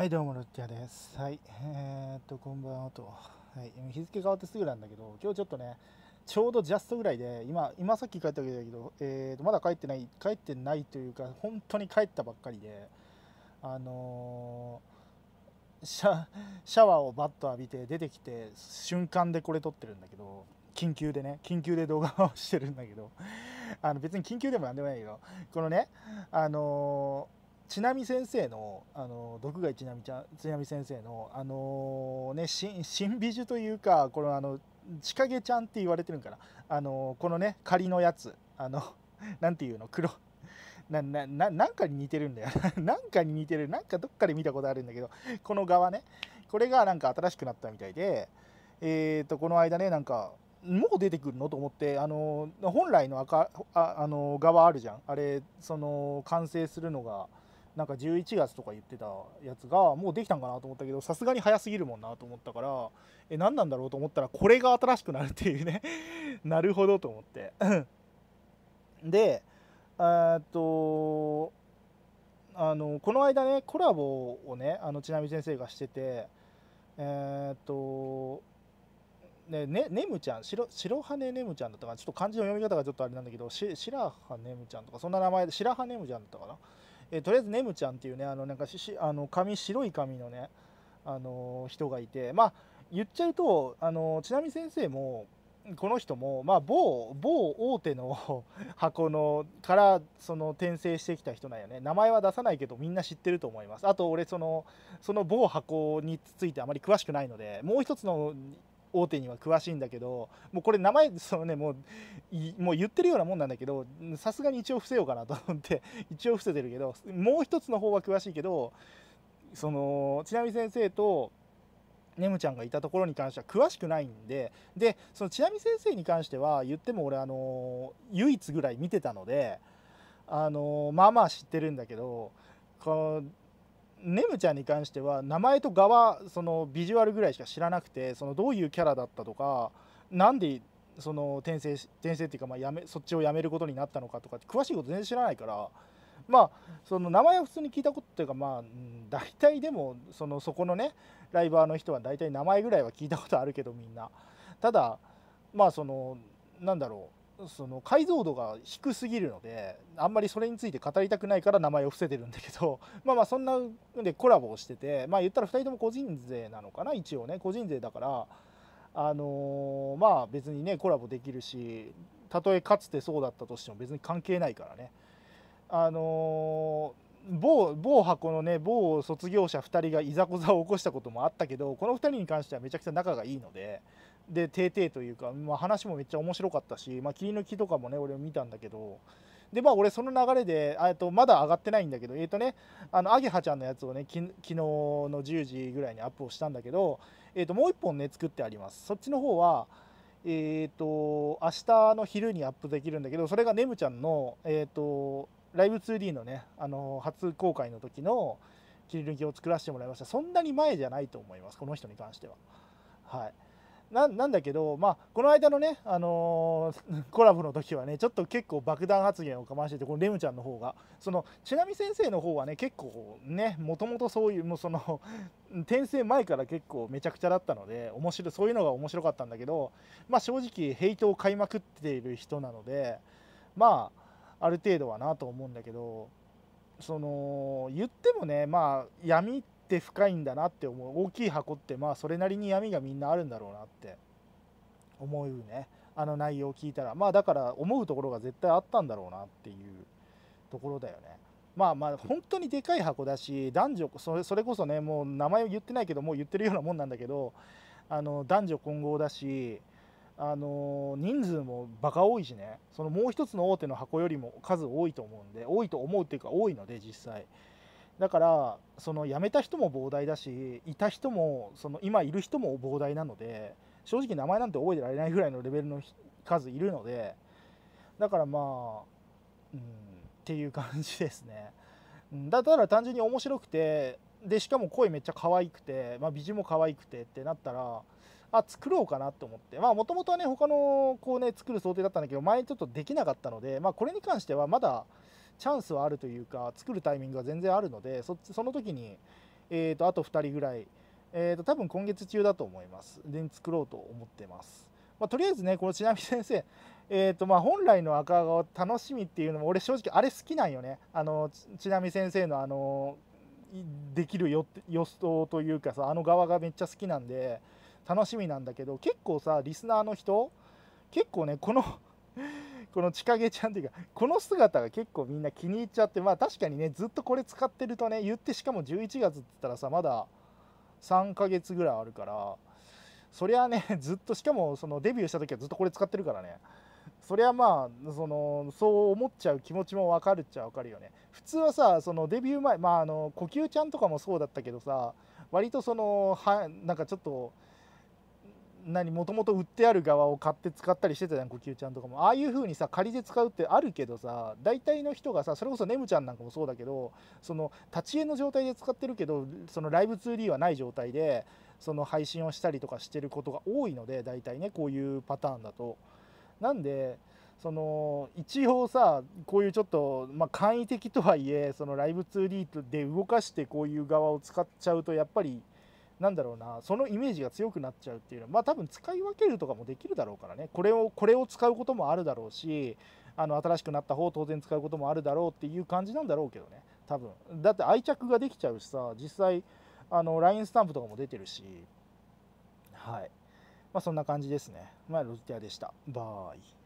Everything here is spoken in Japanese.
はい、どうも、ロッキャです。はい、えー、っと、こんばんはと。はい、日付変わってすぐなんだけど、今日ちょっとね、ちょうどジャストぐらいで、今、今さっき帰ったわけだけど、えー、っと、まだ帰ってない、帰ってないというか、本当に帰ったばっかりで、あのー、シャシャワーをバッと浴びて出てきて瞬間でこれ撮ってるんだけど緊急でね緊急で動画をしてるんだけどあの別に緊急でも何でもないけどこのねあのーちなみ先生のあの毒貝ちなみちゃんちなみ先生のあのね新新美女というかこのあの千景ちゃんって言われてるんかなあのこのね仮のやつあの なんていうの黒 ななななんかに似てるんだよ なんかに似てるなんかどっかで見たことあるんだけどこの側ねこれがなんか新しくなったみたいでえっ、ー、とこの間ねなんかもう出てくるのと思ってあの本来の赤ああの側あるじゃんあれその完成するのがなんか11月とか言ってたやつがもうできたんかなと思ったけどさすがに早すぎるもんなと思ったからえ何なんだろうと思ったらこれが新しくなるっていうね なるほどと思って でえっとあのこの間ねコラボをねあのちなみ先生がしててえっとねねねむちゃん白白羽ねむちゃんだったかなちょっと漢字の読み方がちょっとあれなんだけどし白羽ねむちゃんとかそんな名前で白羽ねむちゃんだったかなえとりあえずネムちゃんっていうねあのなんかしあの髪白い髪のねあの人がいてまあ言っちゃうとあのちなみに先生もこの人も、まあ、某某大手の 箱のからその転生してきた人なんよね名前は出さないけどみんな知ってると思いますあと俺そのその某箱についてあまり詳しくないのでもう一つの大手には詳しいんだけどもうこれ名前そのねもうもう言ってるようなもんなんだけどさすがに一応伏せようかなと思って 一応伏せてるけどもう一つの方は詳しいけどそのちなみ先生とねむちゃんがいたところに関しては詳しくないんででそのちなみ先生に関しては言っても俺あの唯一ぐらい見てたのであのまあまあ知ってるんだけどこネムちゃんに関しては名前と側そのビジュアルぐらいしか知らなくてそのどういうキャラだったとかなんでその転生転生っていうかまあやめそっちをやめることになったのかとか詳しいこと全然知らないからまあその名前は普通に聞いたことっていうかまあ大体でもそのそこのねライバーの人は大体名前ぐらいは聞いたことあるけどみんなただまあそのなんだろうその解像度が低すぎるのであんまりそれについて語りたくないから名前を伏せてるんだけど まあまあそんなでコラボをしててまあ言ったら2人とも個人税なのかな一応ね個人税だからあのー、まあ別にねコラボできるしたとえかつてそうだったとしても別に関係ないからねあのー、某某箱のね某卒業者2人がいざこざを起こしたこともあったけどこの2人に関してはめちゃくちゃ仲がいいのでで定定というか、まあ、話もめっちゃ面白かったし、まあ、切り抜きとかもね俺見たんだけどでまあ俺その流れでとまだ上がってないんだけどえっ、ー、とねあのアゲハちゃんのやつをねき昨日の10時ぐらいにアップをしたんだけど、えー、ともう一本ね作ってありますそっちの方はえっ、ー、と明日の昼にアップできるんだけどそれがねむちゃんのえっ、ー、とライブ 2D のねあの初公開の時の切り抜きを作らせてもらいましたそんなに前じゃないと思いますこの人に関してははいななんだけど、まあ、この間のね、あのー、コラボの時はねちょっと結構爆弾発言をかましててこのレムちゃんの方がそのちなみ先生の方はね結構ねもともとそういうもうその 転生前から結構めちゃくちゃだったので面白そういうのが面白かったんだけど、まあ、正直ヘイトを買いまくっている人なのでまあある程度はなと思うんだけどその言ってもねまあ闇ってって深いんだなって思う大きい箱ってまあそれなりに闇がみんなあるんだろうなって思うねあの内容を聞いたらまあだから思うところが絶対あったんだろうなっていうところだよねまあまあ本当にでかい箱だし男女それそれこそねもう名前を言ってないけどもう言ってるようなもんなんだけどあの男女混合だしあの人数もバカ多いしねそのもう一つの大手の箱よりも数多いと思うんで多いと思うっていうか多いので実際だからその辞めた人も膨大だしいた人もその今いる人も膨大なので正直名前なんて覚えてられないぐらいのレベルの数いるのでだからまあ、うん、っていう感じですね。だただ単純に面白くてでしかも声めっちゃ可愛くて、まあ、美人も可愛くてってなったらあ作ろうかなと思ってまあもともとはね他のこうね作る想定だったんだけど前ちょっとできなかったのでまあこれに関してはまだチャンスはあるというか作るタイミングが全然あるのでそその時に、えーと、あと2人ぐらい、えーと、多分今月中だと思いますで作ろうと思ってます、まあ、とりあえずねこのちなみ先生えーとまあ、本来の赤川楽しみっていうのも俺正直あれ好きなんよねあのちなみ先生のあのできるよ予想というかさあの側がめっちゃ好きなんで楽しみなんだけど結構さリスナーの人結構ねこのこの千景ちゃんっていうかこの姿が結構みんな気に入っちゃってまあ確かにねずっとこれ使ってるとね言ってしかも11月って言ったらさまだ3ヶ月ぐらいあるからそりゃね ずっとしかもそのデビューした時はずっとこれ使ってるからねそりゃまあそのそう思っちゃう気持ちも分かるっちゃ分かるよね普通はさそのデビュー前まああの呼吸ちゃんとかもそうだったけどさ割とそのはなんかちょっと何もともと売ってある側を買って使ったりしてたじゃん呼吸ちゃんとかもああいう風にさ仮で使うってあるけどさ大体の人がさそれこそねむちゃんなんかもそうだけどその立ち絵の状態で使ってるけどそのライブ 2D はない状態でその配信をしたりとかしてることが多いので大体ねこういうパターンだと。なんでその一応さこういうちょっと、まあ、簡易的とはいえそのライブ 2D で動かしてこういう側を使っちゃうとやっぱり。なんだろうなそのイメージが強くなっちゃうっていうのはまあ多分使い分けるとかもできるだろうからねこれをこれを使うこともあるだろうしあの新しくなった方を当然使うこともあるだろうっていう感じなんだろうけどね多分だって愛着ができちゃうしさ実際あの LINE スタンプとかも出てるしはいまあそんな感じですねまあロジティアでしたバイ